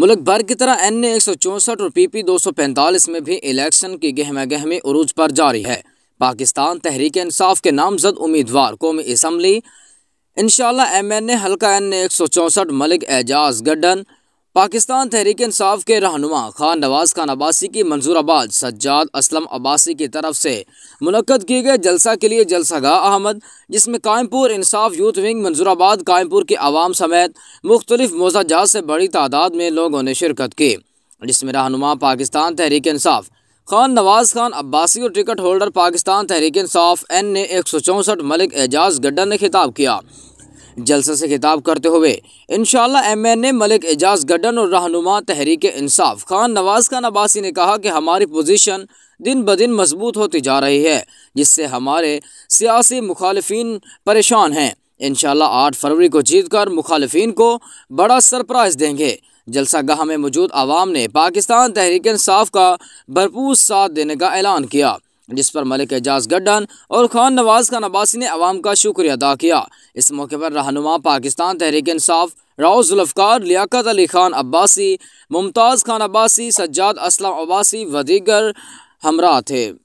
मुल्क भर की तरह एन ए एक सौ चौंसठ और पी पी दो सौ पैंतालीस में भी इलेक्शन की गहमा गहमी अरूज पर जारी है पाकिस्तान तहरीक इंसाफ के नामजद उम्मीदवार कौमी इसम्बली इनशाला एम एन ए हल्का एन ए एक सौ चौंसठ मलिक एजाज गड्डन पाकिस्तान तहरीक इंसाफ के रहनुमा खान नवाज खान अब्बासी की आबाद सज्जाद असलम अब्बासी की तरफ से मुनद किए गए जलसा के लिए जलसागा अहमद जिसमें कायमपुर इंसाफ यूथ विंग मंजूराबाद कायमपुर के आवाम समेत मुख्तलिफ मोजाजात से बड़ी तादाद में लोगों ने शिरकत की जिसमें रहनुमा पाकिस्तान तहरीक इंसाफ खान नवाज खान अब्बासी और टिकट होल्डर पाकिस्तान तहरीक इंसाफ एन ने एक सौ चौंसठ मलिक एजाज गड्डा ने खिताब किया जलसे से खिताब करते हुए इनशाला M N A Malik Ejaz Gadan और रहनुमा तहरीक इंसाफ खान नवाज खान अब्बासी ने कहा कि हमारी पोजिशन दिन ब दिन मजबूत होती जा रही है जिससे हमारे सियासी मुखालफी परेशान हैं इन आठ फरवरी को जीत कर मुखालफी को बड़ा सरप्राइज़ देंगे जलसा गाह में मौजूद आवाम ने पाकिस्तान तहरीक इंसाफ का भरपूर साथ देने का ऐलान किया जिस पर मलिक एजाज गड्डन और खान नवाज खान अब्बासी ने आवाम का शुक्रिया अदा किया इस मौके पर रहनुमा पाकिस्तान तहरीक इंसाफ राव जुल्फकार लियाकत अली खान अब्बासी मुमताज़ खान अब्बासी सज्जाद असलम अब्बासी व दीगर हमरा थे